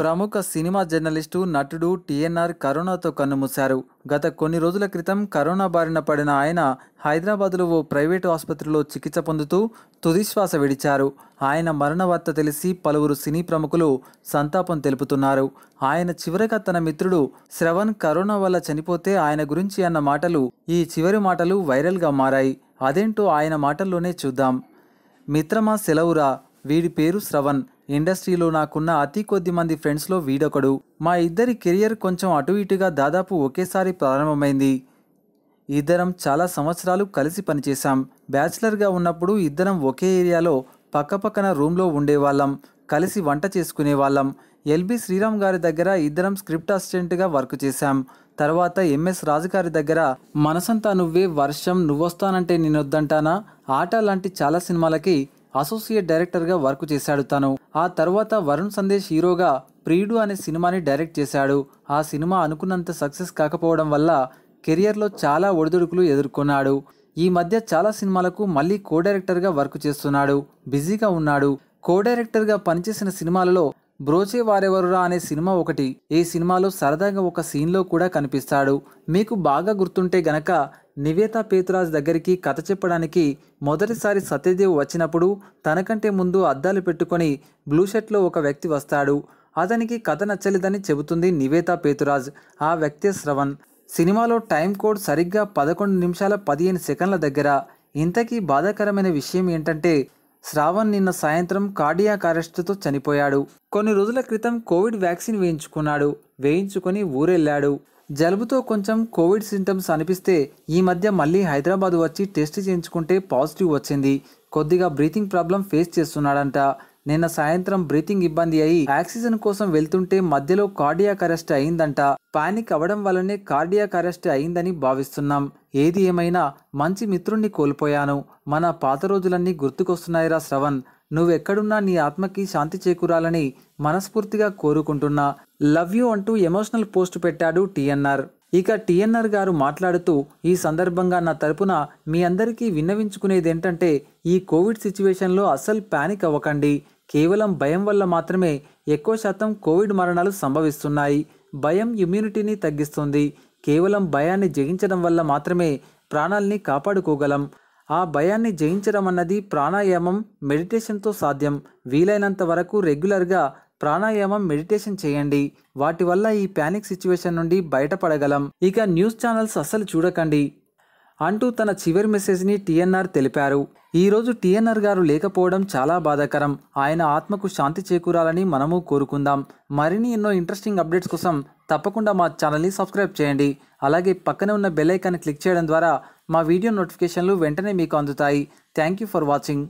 ప్రముఖ cinema journalist నటుడు TNR కరోనాతో కన్నుమూశారు గత కొన్ని రోజుల క్రితం కరోనా బారిన పడిన ఆయన హైదరాబాద్లో ఓ ప్రైవేటు ఆసుపత్రిలో చికిత్స పొందుతూ తుదిశ్వాస విడిచారు ఆయన మరణ వార్త తెలిసి పలువురు సినీ ప్రముఖులు సంతాపం తెలుపుతున్నారు ఆయన చివరగా తన మిత్రుడు శ్రవణ్ కరోనా వల్ల చనిపోతే ఆయన గురించి అన్న మాటలు ఈ చివరి మాటలు వైరల్గా మారాయి అదేంటో ఆయన మాటల్లోనే చూద్దాం మిత్రమా సెలవురా వీడి పేరు శ్రవణ్ ఇండస్ట్రీలో నాకున్న అతి కొద్ది మంది ఫ్రెండ్స్లో వీడొకడు మా ఇద్దరి కెరియర్ కొంచెం అటు ఇటుగా దాదాపు ఒకేసారి ప్రారంభమైంది ఇద్దరం చాలా సంవత్సరాలు కలిసి పనిచేశాం బ్యాచిలర్గా ఉన్నప్పుడు ఇద్దరం ఒకే ఏరియాలో పక్కపక్కన రూమ్లో ఉండేవాళ్ళం కలిసి వంట చేసుకునేవాళ్ళం ఎల్బి శ్రీరామ్ గారి దగ్గర ఇద్దరం స్క్రిప్ట్ అసిస్టెంట్గా వర్క్ చేశాం తర్వాత ఎంఎస్ రాజు గారి దగ్గర మనసంతా నువ్వే వర్షం నువ్వొస్తానంటే నేను వద్దంటానా ఆట లాంటి చాలా సినిమాలకి అసోసియేట్ డైరెక్టర్గా వర్క్ చేశాడు తను ఆ తర్వాత వరుణ్ సందేశ్ హీరోగా ప్రియుడు అనే సినిమాని డైరెక్ట్ చేశాడు ఆ సినిమా అనుకున్నంత సక్సెస్ కాకపోవడం వల్ల కెరియర్లో చాలా ఒడిదుడుకులు ఎదుర్కొన్నాడు ఈ మధ్య చాలా సినిమాలకు మళ్ళీ కో డైరెక్టర్గా వర్క్ చేస్తున్నాడు బిజీగా ఉన్నాడు కో డైరెక్టర్గా పనిచేసిన సినిమాలలో బ్రోచే వారెవరురా అనే సినిమా ఒకటి ఈ సినిమాలో సరదాగా ఒక సీన్లో కూడా కనిపిస్తాడు మీకు బాగా గుర్తుంటే గనక నివేత పేతురాజ్ దగ్గరికి కథ చెప్పడానికి మొదటిసారి సత్యదేవ్ వచ్చినప్పుడు తనకంటే ముందు అద్దాలు పెట్టుకొని బ్లూ షర్ట్లో ఒక వ్యక్తి వస్తాడు అతనికి కథ నచ్చలేదని చెబుతుంది నివేత పేతురాజ్ ఆ వ్యక్తి శ్రవణ్ సినిమాలో టైం కోడ్ సరిగ్గా పదకొండు నిమిషాల పదిహేను సెకండ్ల దగ్గర ఇంతకీ బాధాకరమైన విషయం ఏంటంటే శ్రావణ్ నిన్న సాయంత్రం కార్డియాక్ అరెస్టుతో చనిపోయాడు కొన్ని రోజుల క్రితం కోవిడ్ వ్యాక్సిన్ వేయించుకున్నాడు వేయించుకొని ఊరెళ్ళాడు జలుబుతో కొంచెం కోవిడ్ సింటమ్స్ అనిపిస్తే ఈ మధ్య మళ్ళీ హైదరాబాద్ వచ్చి టెస్ట్ చేయించుకుంటే పాజిటివ్ వచ్చింది కొద్దిగా బ్రీతింగ్ ప్రాబ్లం ఫేస్ చేస్తున్నాడంట నిన్న సాయంత్రం బ్రీతింగ్ ఇబ్బంది అయి ఆక్సిజన్ కోసం వెళ్తుంటే మధ్యలో కార్డియాక్ అరెస్ట్ అయిందంట పానిక్ అవడం వల్లనే కార్డియాక్ అరెస్ట్ అయిందని భావిస్తున్నాం ఏది ఏమైనా మంచి మిత్రుణ్ణి కోల్పోయాను మన పాత రోజులన్నీ గుర్తుకొస్తున్నాయిరా శ్రవణ్ నువ్వెక్కడున్నా నీ ఆత్మకి శాంతి చేకూరాలని మనస్ఫూర్తిగా కోరుకుంటున్నా లవ్ యూ అంటూ ఎమోషనల్ పోస్ట్ పెట్టాడు టీఎన్ఆర్ ఇక టీఎన్ఆర్ గారు మాట్లాడుతూ ఈ సందర్భంగా నా తరపున మీ అందరికీ విన్నవించుకునేది ఏంటంటే ఈ కోవిడ్ సిచ్యువేషన్లో అస్సలు ప్యానిక్ అవ్వకండి కేవలం భయం వల్ల మాత్రమే ఎక్కువ శాతం కోవిడ్ మరణాలు సంభవిస్తున్నాయి భయం ఇమ్యూనిటీని తగ్గిస్తుంది కేవలం భయాన్ని జయించడం వల్ల మాత్రమే ప్రాణాల్ని కాపాడుకోగలం ఆ భయాన్ని జయించడం అన్నది ప్రాణాయామం మెడిటేషన్తో సాధ్యం వీలైనంత వరకు రెగ్యులర్గా ప్రాణాయామం మెడిటేషన్ చేయండి వాటి వల్ల ఈ ప్యానిక్ సిచ్యువేషన్ నుండి బయటపడగలం ఇక న్యూస్ ఛానల్స్ అస్సలు చూడకండి అంటూ తన చివరి మెసేజ్ని టీఎన్ఆర్ తెలిపారు ఈరోజు టీఎన్ఆర్ గారు లేకపోవడం చాలా బాధాకరం ఆయన ఆత్మకు శాంతి చేకూరాలని మనము కోరుకుందాం మరిన్ని ఎన్నో ఇంట్రెస్టింగ్ అప్డేట్స్ కోసం తప్పకుండా మా ఛానల్ని సబ్స్క్రైబ్ చేయండి అలాగే పక్కనే ఉన్న బెల్ ఐకాన్ని క్లిక్ చేయడం ద్వారా మా వీడియో నోటిఫికేషన్లు వెంటనే మీకు అందుతాయి థ్యాంక్ యూ ఫర్ వాచింగ్